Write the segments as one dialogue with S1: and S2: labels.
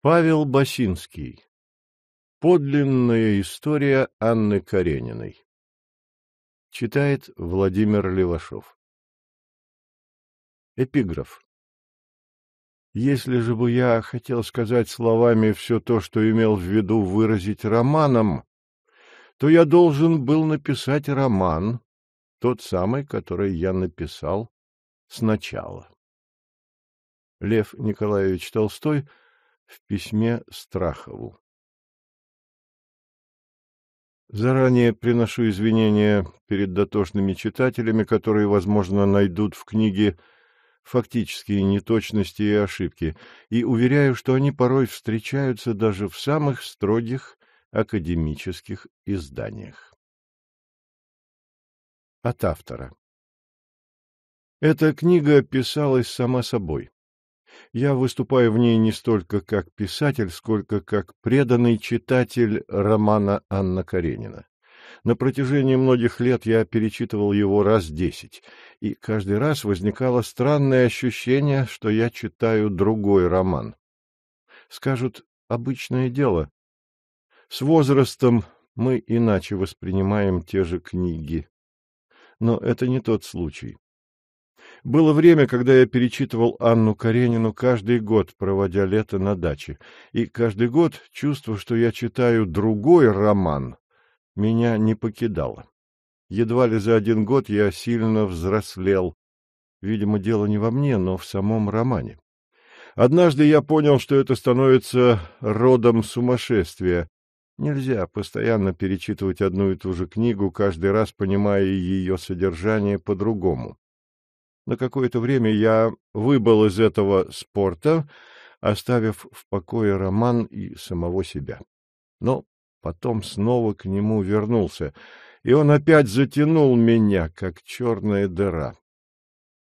S1: Павел Басинский. Подлинная история Анны Карениной. Читает Владимир Левашов. Эпиграф. Если же бы я хотел сказать словами все то, что имел в виду выразить романом, то я должен был написать роман, тот самый, который я написал сначала. Лев Николаевич Толстой — в письме Страхову. Заранее приношу извинения перед дотошными читателями, которые, возможно, найдут в книге фактические неточности и ошибки, и уверяю, что они порой встречаются даже в самых строгих академических изданиях. От автора. Эта книга писалась сама собой. Я выступаю в ней не столько как писатель, сколько как преданный читатель романа Анна Каренина. На протяжении многих лет я перечитывал его раз десять, и каждый раз возникало странное ощущение, что я читаю другой роман. Скажут, обычное дело. С возрастом мы иначе воспринимаем те же книги. Но это не тот случай. Было время, когда я перечитывал Анну Каренину каждый год, проводя лето на даче, и каждый год чувство, что я читаю другой роман, меня не покидало. Едва ли за один год я сильно взрослел. Видимо, дело не во мне, но в самом романе. Однажды я понял, что это становится родом сумасшествия. Нельзя постоянно перечитывать одну и ту же книгу, каждый раз понимая ее содержание по-другому. На какое-то время я выбыл из этого спорта, оставив в покое роман и самого себя. Но потом снова к нему вернулся, и он опять затянул меня, как черная дыра.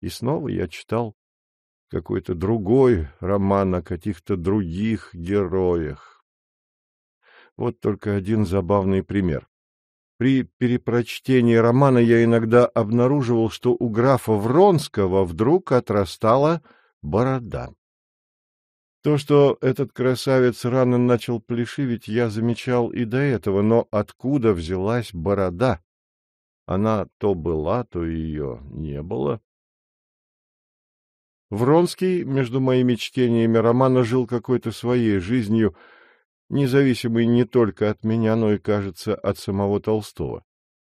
S1: И снова я читал какой-то другой роман о каких-то других героях. Вот только один забавный пример. При перепрочтении романа я иногда обнаруживал, что у графа Вронского вдруг отрастала борода. То, что этот красавец рано начал плешиветь, я замечал и до этого, но откуда взялась борода? Она то была, то ее не было. Вронский между моими чтениями романа жил какой-то своей жизнью — независимый не только от меня, но и, кажется, от самого Толстого.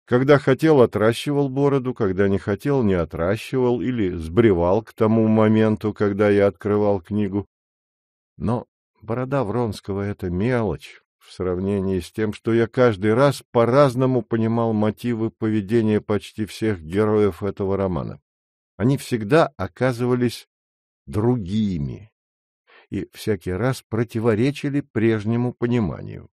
S1: Когда хотел, отращивал бороду, когда не хотел, не отращивал или сбривал к тому моменту, когда я открывал книгу. Но борода Вронского — это мелочь в сравнении с тем, что я каждый раз по-разному понимал мотивы поведения почти всех героев этого романа. Они всегда оказывались другими, и всякий раз противоречили прежнему пониманию.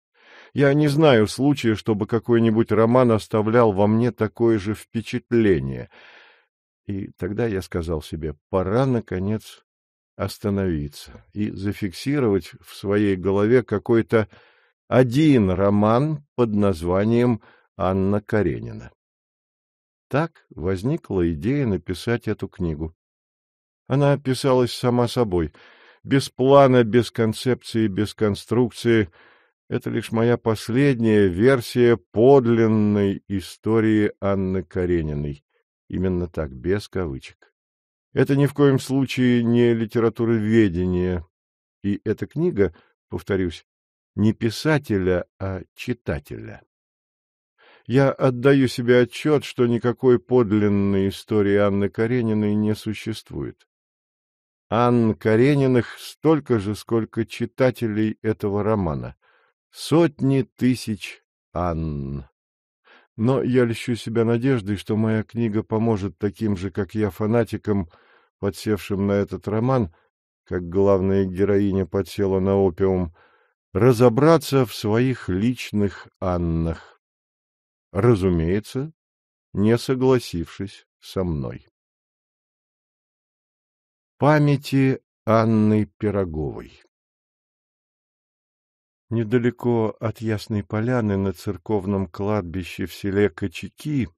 S1: Я не знаю случая, чтобы какой-нибудь роман оставлял во мне такое же впечатление. И тогда я сказал себе, пора, наконец, остановиться и зафиксировать в своей голове какой-то один роман под названием «Анна Каренина». Так возникла идея написать эту книгу. Она писалась сама собой — без плана, без концепции, без конструкции. Это лишь моя последняя версия подлинной истории Анны Карениной. Именно так, без кавычек. Это ни в коем случае не литературоведение. И эта книга, повторюсь, не писателя, а читателя. Я отдаю себе отчет, что никакой подлинной истории Анны Карениной не существует. Анн Карениных столько же, сколько читателей этого романа. Сотни тысяч Анн. Но я льщу себя надеждой, что моя книга поможет таким же, как я, фанатикам, подсевшим на этот роман, как главная героиня подсела на опиум, разобраться в своих личных Аннах. Разумеется, не согласившись со мной. Памяти Анны Пироговой Недалеко от Ясной Поляны на церковном кладбище в селе Кочеки,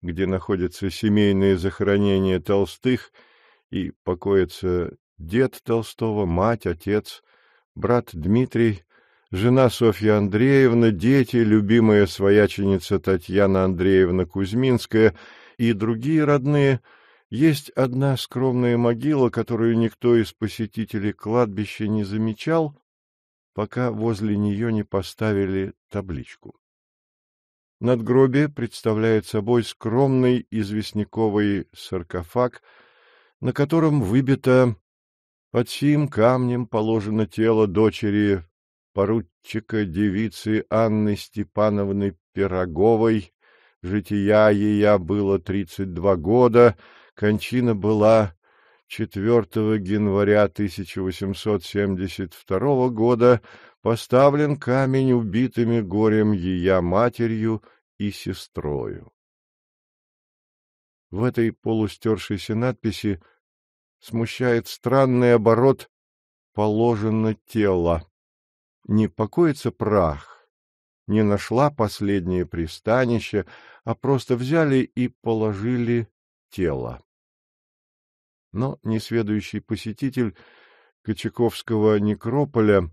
S1: где находятся семейные захоронения Толстых и покоятся дед Толстого, мать, отец, брат Дмитрий, жена Софья Андреевна, дети, любимая свояченица Татьяна Андреевна Кузьминская и другие родные – есть одна скромная могила, которую никто из посетителей кладбища не замечал, пока возле нее не поставили табличку. Надгробие представляет собой скромный известняковый саркофаг, на котором выбито «Под сим камнем положено тело дочери поручика девицы Анны Степановны Пироговой. Жития ея было тридцать два года». Кончина была 4 января 1872 года, поставлен камень убитыми горем ее матерью и сестрою. В этой полустершейся надписи смущает странный оборот «положено тело». Не покоится прах, не нашла последнее пристанище, а просто взяли и положили тело. Но несведущий посетитель Кочаковского некрополя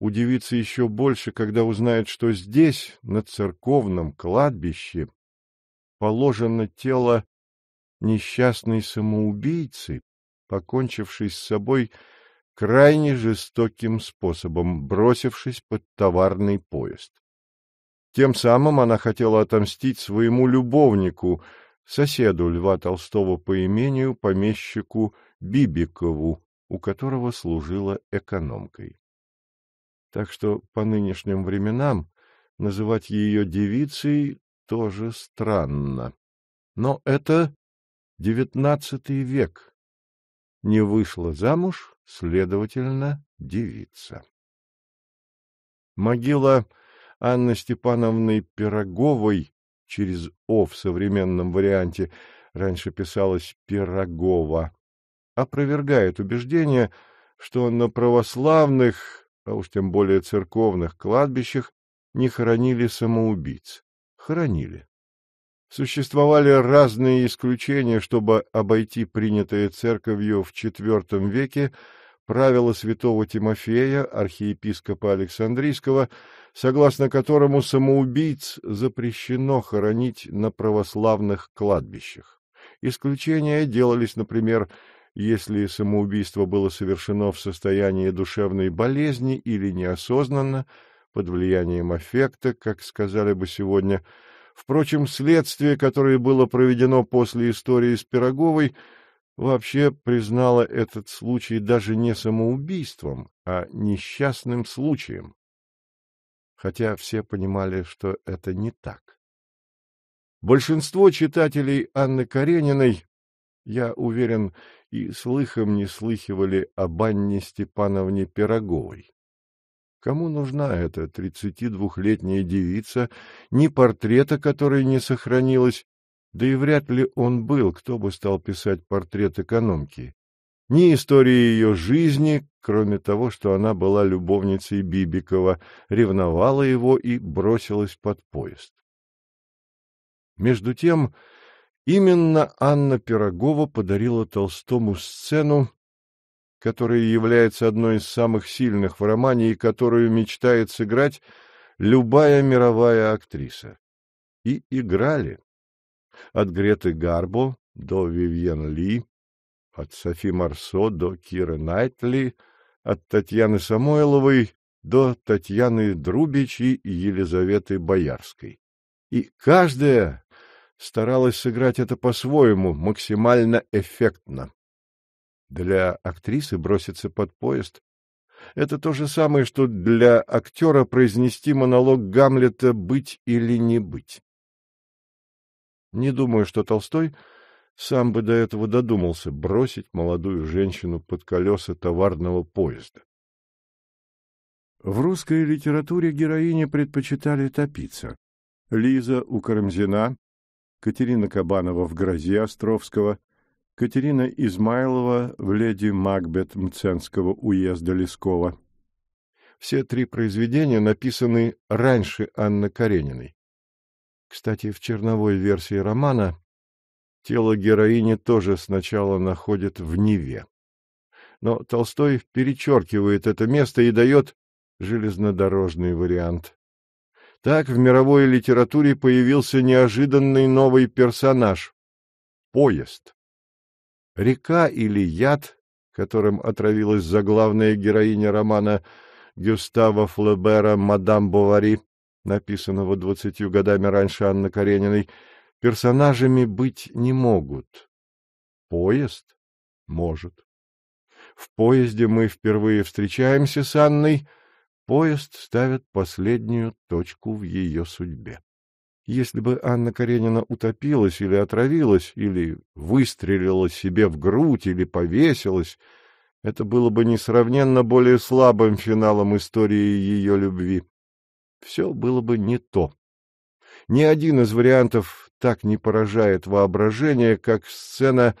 S1: удивится еще больше, когда узнает, что здесь, на церковном кладбище, положено тело несчастной самоубийцы, покончившей с собой крайне жестоким способом, бросившись под товарный поезд. Тем самым она хотела отомстить своему любовнику — соседу Льва Толстого по имению, помещику Бибикову, у которого служила экономкой. Так что по нынешним временам называть ее девицей тоже странно. Но это девятнадцатый век. Не вышла замуж, следовательно, девица. Могила Анны Степановны Пироговой через «о» в современном варианте, раньше писалось «Пирогова», опровергает убеждение, что на православных, а уж тем более церковных кладбищах, не хоронили самоубийц. Хоронили. Существовали разные исключения, чтобы обойти принятое церковью в IV веке – правило святого Тимофея, архиепископа Александрийского, согласно которому самоубийц запрещено хоронить на православных кладбищах. Исключения делались, например, если самоубийство было совершено в состоянии душевной болезни или неосознанно, под влиянием аффекта, как сказали бы сегодня. Впрочем, следствие, которое было проведено после истории с Пироговой – вообще признала этот случай даже не самоубийством, а несчастным случаем. Хотя все понимали, что это не так. Большинство читателей Анны Карениной, я уверен, и слыхом не слыхивали об Анне Степановне Пироговой. Кому нужна эта 32-летняя девица, ни портрета которой не сохранилось, да и вряд ли он был, кто бы стал писать портрет экономки. Ни истории ее жизни, кроме того, что она была любовницей Бибикова, ревновала его и бросилась под поезд. Между тем, именно Анна Пирогова подарила Толстому сцену, которая является одной из самых сильных в романе и которую мечтает сыграть любая мировая актриса. И играли от Греты Гарбо до Вивьен Ли, от Софи Марсо до Киры Найтли, от Татьяны Самойловой до Татьяны Друбич и Елизаветы Боярской. И каждая старалась сыграть это по-своему, максимально эффектно. Для актрисы броситься под поезд — это то же самое, что для актера произнести монолог Гамлета «Быть или не быть». Не думаю, что Толстой сам бы до этого додумался бросить молодую женщину под колеса товарного поезда. В русской литературе героини предпочитали топиться. Лиза у Карамзина, Катерина Кабанова в «Грозе» Островского, Катерина Измайлова в «Леди Макбет» Мценского уезда Лескова. Все три произведения написаны раньше Анны Карениной. Кстати, в черновой версии романа тело героини тоже сначала находит в Неве. Но Толстой перечеркивает это место и дает железнодорожный вариант. Так в мировой литературе появился неожиданный новый персонаж — поезд. Река или яд, которым отравилась заглавная героиня романа Гюстава Флебера «Мадам Бовари», написанного двадцатью годами раньше Анны Карениной, персонажами быть не могут. Поезд? Может. В поезде мы впервые встречаемся с Анной. Поезд ставит последнюю точку в ее судьбе. Если бы Анна Каренина утопилась или отравилась, или выстрелила себе в грудь, или повесилась, это было бы несравненно более слабым финалом истории ее любви все было бы не то. Ни один из вариантов так не поражает воображение, как сцена,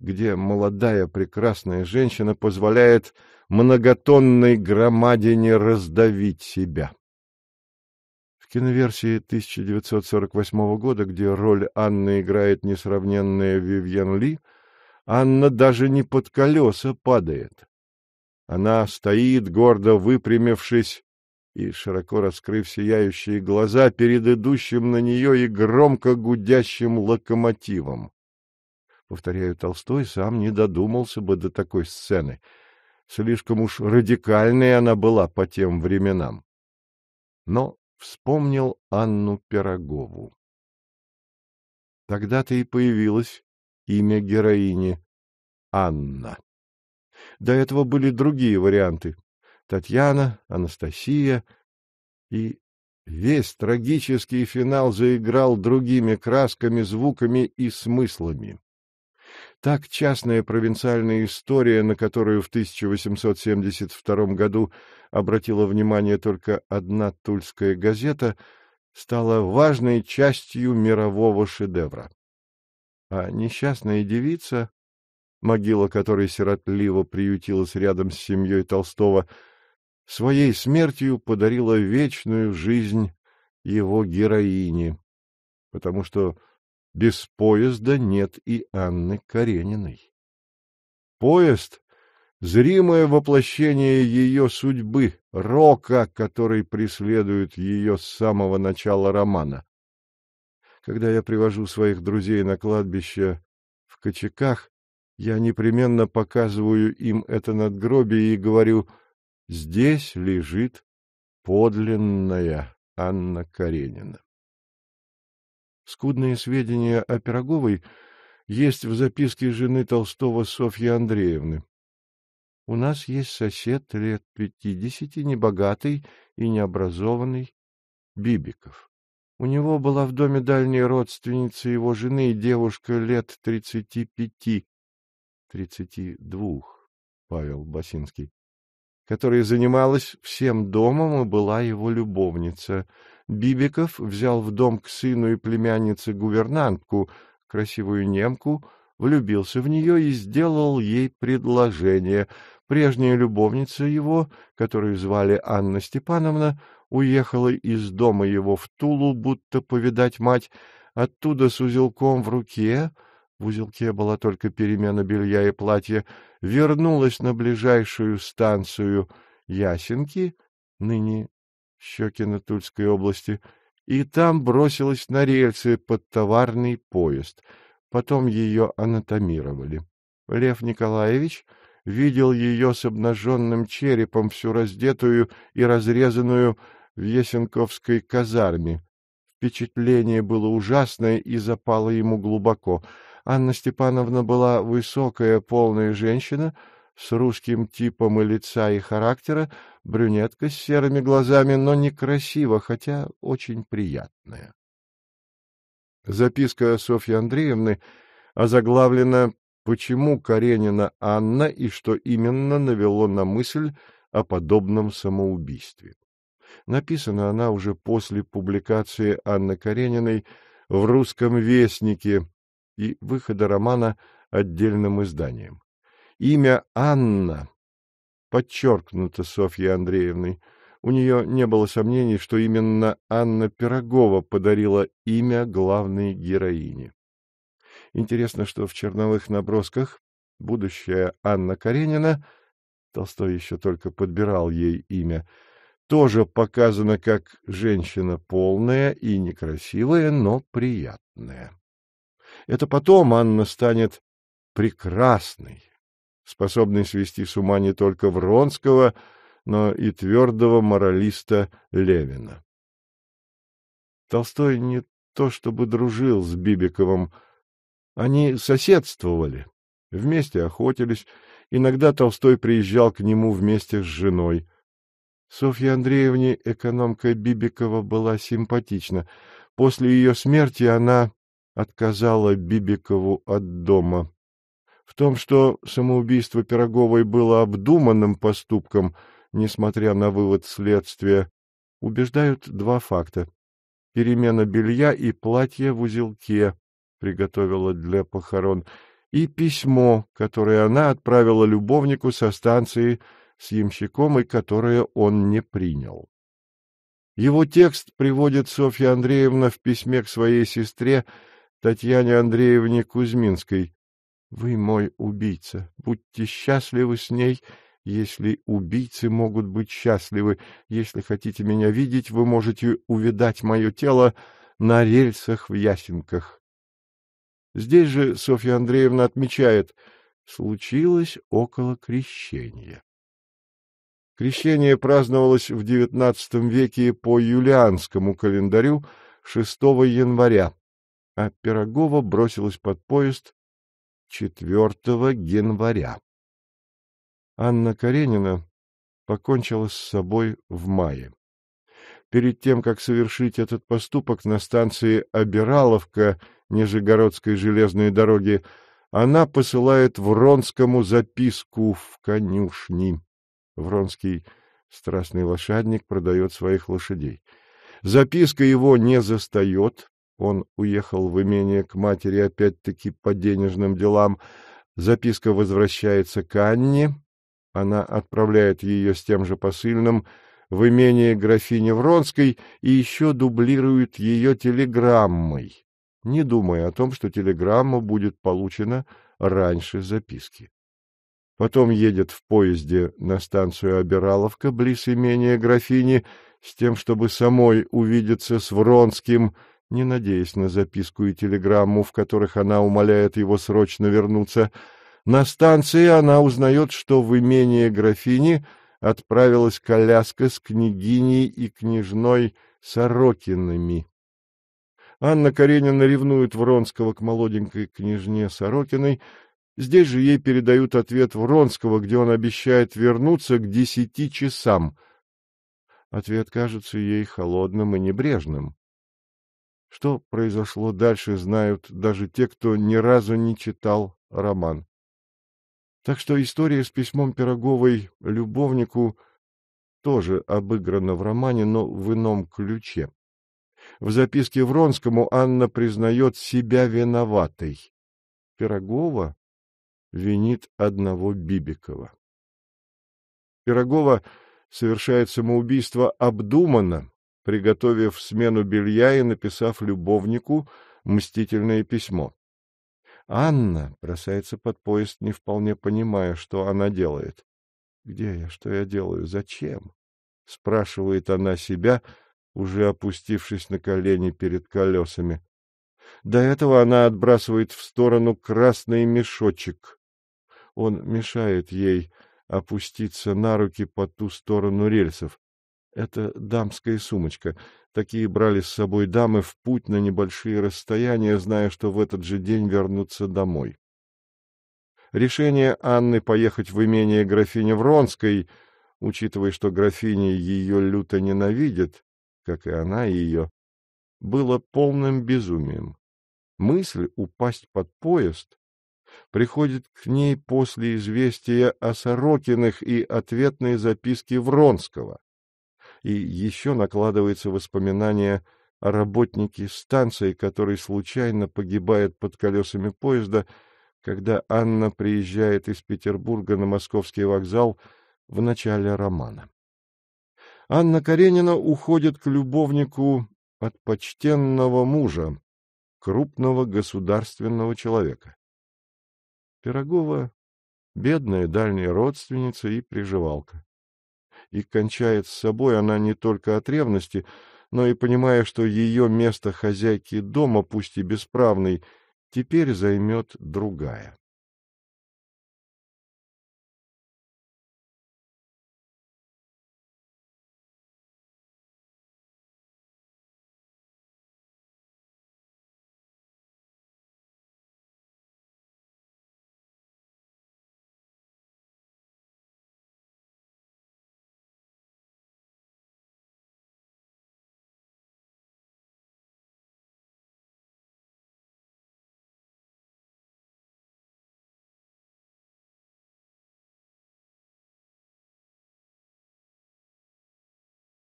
S1: где молодая прекрасная женщина позволяет многотонной громадине раздавить себя. В киноверсии 1948 года, где роль Анны играет несравненная Вивьен Ли, Анна даже не под колеса падает. Она стоит, гордо выпрямившись, и, широко раскрыв сияющие глаза, перед идущим на нее и громко гудящим локомотивом. Повторяю, Толстой сам не додумался бы до такой сцены. Слишком уж радикальной она была по тем временам. Но вспомнил Анну Пирогову. Тогда-то и появилось имя героини — Анна. До этого были другие варианты Татьяна, Анастасия, и весь трагический финал заиграл другими красками, звуками и смыслами. Так частная провинциальная история, на которую в 1872 году обратила внимание только одна тульская газета, стала важной частью мирового шедевра. А несчастная девица, могила которой сиротливо приютилась рядом с семьей Толстого, — своей смертью подарила вечную жизнь его героине, потому что без поезда нет и Анны Карениной. Поезд — зримое воплощение ее судьбы, рока, который преследует ее с самого начала романа. Когда я привожу своих друзей на кладбище в Кочеках, я непременно показываю им это надгробие и говорю — Здесь лежит подлинная Анна Каренина. Скудные сведения о Пироговой есть в записке жены Толстого Софьи Андреевны. У нас есть сосед лет пятидесяти, небогатый и необразованный, Бибиков. У него была в доме дальняя родственница его жены, и девушка лет тридцати пяти, тридцати двух, Павел Басинский которая занималась всем домом и была его любовница. Бибиков взял в дом к сыну и племяннице гувернантку, красивую немку, влюбился в нее и сделал ей предложение. Прежняя любовница его, которую звали Анна Степановна, уехала из дома его в Тулу, будто повидать мать, оттуда с узелком в руке — в узелке была только перемена белья и платья, вернулась на ближайшую станцию Ясенки, ныне Щекина Тульской области, и там бросилась на рельсы под товарный поезд. Потом ее анатомировали. Лев Николаевич видел ее с обнаженным черепом, всю раздетую и разрезанную в Есенковской казарме. Впечатление было ужасное и запало ему глубоко — Анна Степановна была высокая, полная женщина с русским типом и лица, и характера, брюнетка с серыми глазами, но некрасиво, хотя очень приятная. Записка Софьи Андреевны озаглавлена «Почему Каренина Анна и что именно навело на мысль о подобном самоубийстве?» Написана она уже после публикации Анны Карениной в «Русском вестнике» и выхода романа отдельным изданием. Имя Анна подчеркнуто Софьей Андреевной. У нее не было сомнений, что именно Анна Пирогова подарила имя главной героине. Интересно, что в черновых набросках будущая Анна Каренина, Толстой еще только подбирал ей имя, тоже показана как женщина полная и некрасивая, но приятная. Это потом Анна станет прекрасной, способной свести с ума не только Вронского, но и твердого моралиста Левина. Толстой не то чтобы дружил с Бибиковым, они соседствовали, вместе охотились, иногда Толстой приезжал к нему вместе с женой. Софья Андреевне экономка Бибикова была симпатична. После ее смерти она отказала Бибикову от дома. В том, что самоубийство Пироговой было обдуманным поступком, несмотря на вывод следствия, убеждают два факта. Перемена белья и платья в узелке приготовила для похорон, и письмо, которое она отправила любовнику со станции с ямщиком и которое он не принял. Его текст приводит Софья Андреевна в письме к своей сестре, Татьяне Андреевне Кузьминской. Вы мой убийца. Будьте счастливы с ней, если убийцы могут быть счастливы. Если хотите меня видеть, вы можете увидать мое тело на рельсах в Ясенках. Здесь же Софья Андреевна отмечает, случилось около крещения. Крещение праздновалось в XIX веке по юлианскому календарю 6 января, а Пирогова бросилась под поезд 4 января. Анна Каренина покончила с собой в мае. Перед тем, как совершить этот поступок на станции Обираловка Нижегородской железной дороги, она посылает Вронскому записку в конюшни. Вронский, страстный лошадник, продает своих лошадей. Записка его не застает, он уехал в имение к матери опять-таки по денежным делам. Записка возвращается к Анне. Она отправляет ее с тем же посыльным в имение графини Вронской и еще дублирует ее телеграммой, не думая о том, что телеграмма будет получена раньше записки. Потом едет в поезде на станцию Обираловка близ имения графини с тем, чтобы самой увидеться с Вронским — не надеясь на записку и телеграмму, в которых она умоляет его срочно вернуться. На станции она узнает, что в имение графини отправилась коляска с княгиней и княжной Сорокинами. Анна Каренина ревнует Вронского к молоденькой княжне Сорокиной. Здесь же ей передают ответ Вронского, где он обещает вернуться к десяти часам. Ответ кажется ей холодным и небрежным. Что произошло дальше, знают даже те, кто ни разу не читал роман. Так что история с письмом Пироговой любовнику тоже обыграна в романе, но в ином ключе. В записке Вронскому Анна признает себя виноватой. Пирогова винит одного Бибикова. Пирогова совершает самоубийство обдуманно, приготовив смену белья и написав любовнику мстительное письмо. Анна бросается под поезд, не вполне понимая, что она делает. «Где я? Что я делаю? Зачем?» — спрашивает она себя, уже опустившись на колени перед колесами. До этого она отбрасывает в сторону красный мешочек. Он мешает ей опуститься на руки по ту сторону рельсов. Это дамская сумочка. Такие брали с собой дамы в путь на небольшие расстояния, зная, что в этот же день вернутся домой. Решение Анны поехать в имение графини Вронской, учитывая, что графиня ее люто ненавидит, как и она ее, было полным безумием. Мысль упасть под поезд приходит к ней после известия о Сорокиных и ответной записке Вронского и еще накладывается воспоминание о работнике станции, который случайно погибает под колесами поезда, когда Анна приезжает из Петербурга на московский вокзал в начале романа. Анна Каренина уходит к любовнику от почтенного мужа, крупного государственного человека. Пирогова — бедная дальняя родственница и приживалка и кончает с собой она не только от ревности, но и понимая, что ее место хозяйки дома, пусть и бесправной, теперь займет другая.